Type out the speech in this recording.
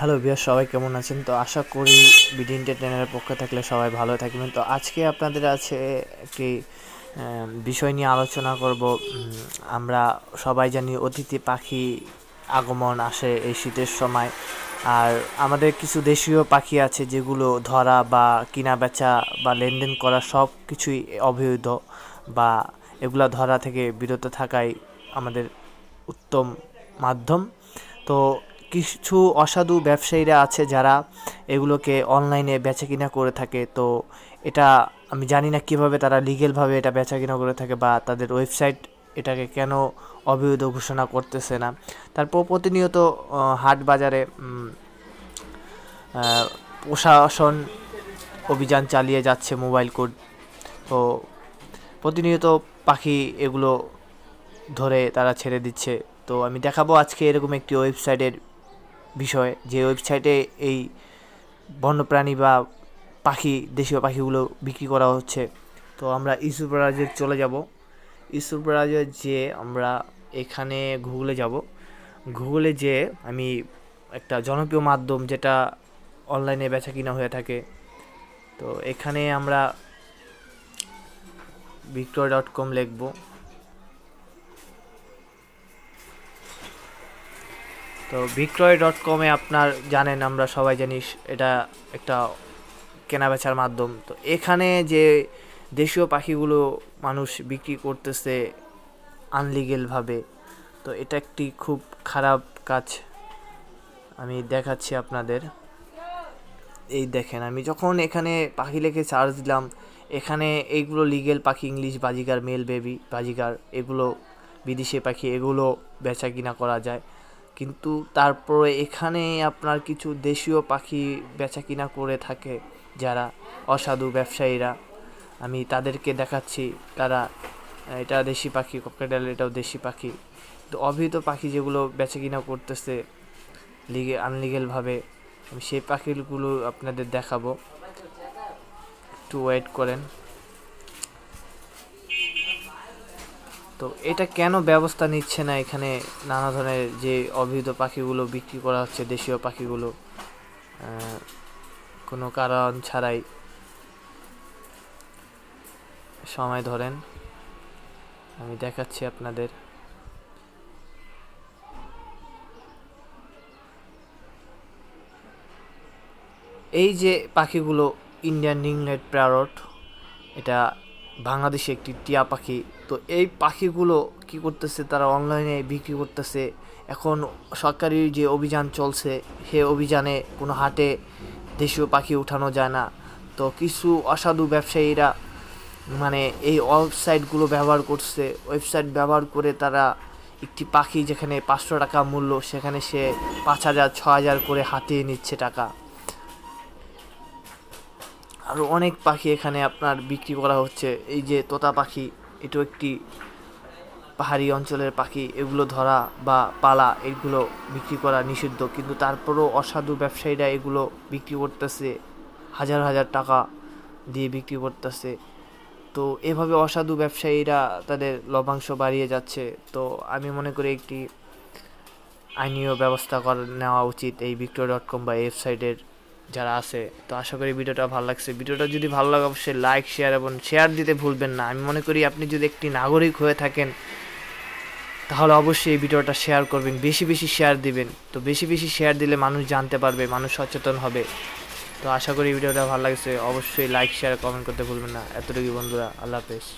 hello বিয়ার সবাই কেমন আছেন তো আশা করি বিডি এন্টারটেনারের পক্ষে থাকলে সবাই ভালো থাকবেন তো আজকে আপনাদের আছে একটি বিষয় নিয়ে আলোচনা করব আমরা সবাই জানি অতিথি পাখি আগমন আসে এই শীতের সময় আর আমাদের কিছু দেশীয় পাখি আছে যেগুলো ধরা বা কিনা বেচা বা লেনদেন করা সব কিছুই অবৈধ বা এগুলো ধরা থেকে বিরত থাকাই আমাদের উত্তম মাধ্যম তো কিছু অসাধু ব্যবসায়ীরা আছে যারা এগুলোকে অনলাইনে বেচা কিনা করে থাকে তো এটা আমি জানি না কিভাবে তারা লিগেলভাবে এটা বেচা কিনা করে থাকে বা তাদের ওয়েবসাইট এটাকে কেন অবৈধ ঘোষণা করতেছে না তারপর প্রতিনিয়ত হাট বাজারে প্রশাসন অভিযান চালিয়ে যাচ্ছে মোবাইল কোড তো প্রতিনিয়ত পাখি এগুলো ধরে তারা ছেড়ে দিচ্ছে তো আমি দেখাবো আজকে এরকম একটি ওয়েবসাইটের বিষয় যে ওয়েবসাইটে এই বন্যপ্রাণী বা পাখি দেশীয় পাখিগুলো বিক্রি করা হচ্ছে তো আমরা ইস্যু ব্রাউজার চলে যাব ইস্যু ব্রাউজার যে আমরা এখানে গুগলে যাব গুগলে যে আমি একটা জনপ্রিয় মাধ্যম যেটা অনলাইনে বেচা কিনা হয়ে থাকে তো এখানে আমরা বিক্রয় ডট কম লিখবো তো বিক্রয় ডট কমে আপনার জানেন আমরা সবাই জানিস এটা একটা কেনাবেচার মাধ্যম তো এখানে যে দেশীয় পাখিগুলো মানুষ বিক্রি করতেছে আনলিগেলভাবে তো এটা একটি খুব খারাপ কাজ আমি দেখাচ্ছি আপনাদের এই দেখেন আমি যখন এখানে পাখি লেখে চার্জ দিলাম এখানে এইগুলো লিগেল পাখি ইংলিশ বাজিকার মেল বেবি বাজিকার এগুলো বিদেশি পাখি এগুলো বেচা কিনা করা যায় কিন্তু তারপরে এখানে আপনার কিছু দেশীয় পাখি বেচা কিনা করে থাকে যারা অসাধু ব্যবসায়ীরা আমি তাদেরকে দেখাচ্ছি তারা এটা দেশি পাখি ককটেডাল এটাও দেশি পাখি তো অভিহিত পাখি যেগুলো বেচা কিনা করতেছে লিগে আনলিগেলভাবে আমি সেই পাখিগুলো আপনাদের দেখাবো একটু ওয়েট করেন তো এটা কেন ব্যবস্থা নিচ্ছে না এখানে নানা ধরনের যে অবৈধ পাখিগুলো বিক্রি করা হচ্ছে দেশীয় পাখিগুলো কোনো কারণ ছাড়াই সময় ধরেন আমি দেখাচ্ছি আপনাদের এই যে পাখিগুলো ইন্ডিয়ান ইংল্যান্ড প্যারট এটা বাংলাদেশে একটি টিয়া পাখি তো এই পাখিগুলো কি করতেছে তারা অনলাইনে বিক্রি করতেছে এখন সরকারি যে অভিযান চলছে সে অভিযানে কোনো হাটে দেশীয় পাখি উঠানো যায় না তো কিছু অসাধু ব্যবসায়ীরা মানে এই ওয়েবসাইটগুলো ব্যবহার করছে ওয়েবসাইট ব্যবহার করে তারা একটি পাখি যেখানে পাঁচশো টাকা মূল্য সেখানে সে পাঁচ হাজার ছ হাজার করে হাতিয়ে নিচ্ছে টাকা আরও অনেক পাখি এখানে আপনার বিক্রি করা হচ্ছে এই যে তোতা পাখি এটু একটি পাহাড়ি অঞ্চলের পাখি এগুলো ধরা বা পালা এগুলো বিক্রি করা নিষিদ্ধ কিন্তু তারপরেও অসাধু ব্যবসায়ীরা এগুলো বিক্রি করতেছে হাজার হাজার টাকা দিয়ে বিক্রি করতেছে তো এভাবে অসাধু ব্যবসায়ীরা তাদের লভ্যাংশ বাড়িয়ে যাচ্ছে তো আমি মনে করি একটি আইনীয় ব্যবস্থা নেওয়া উচিত এই ভিক্টোরিয়া ডট কম বা ওয়েবসাইটের যারা আছে তো আশা করি ভিডিওটা ভালো লাগছে ভিডিওটা যদি ভালো লাগে অবশ্যই লাইক শেয়ার এবং শেয়ার দিতে ভুলবেন না আমি মনে করি আপনি যদি একটি নাগরিক হয়ে থাকেন তাহলে অবশ্যই এই ভিডিওটা শেয়ার করবেন বেশি বেশি শেয়ার দিবেন তো বেশি বেশি শেয়ার দিলে মানুষ জানতে পারবে মানুষ সচেতন হবে তো আশা করি ভিডিওটা ভালো লাগছে অবশ্যই লাইক শেয়ার কমেন্ট করতে ভুলবেন না এতটুকুই বন্ধুরা আল্লাহ হাফেজ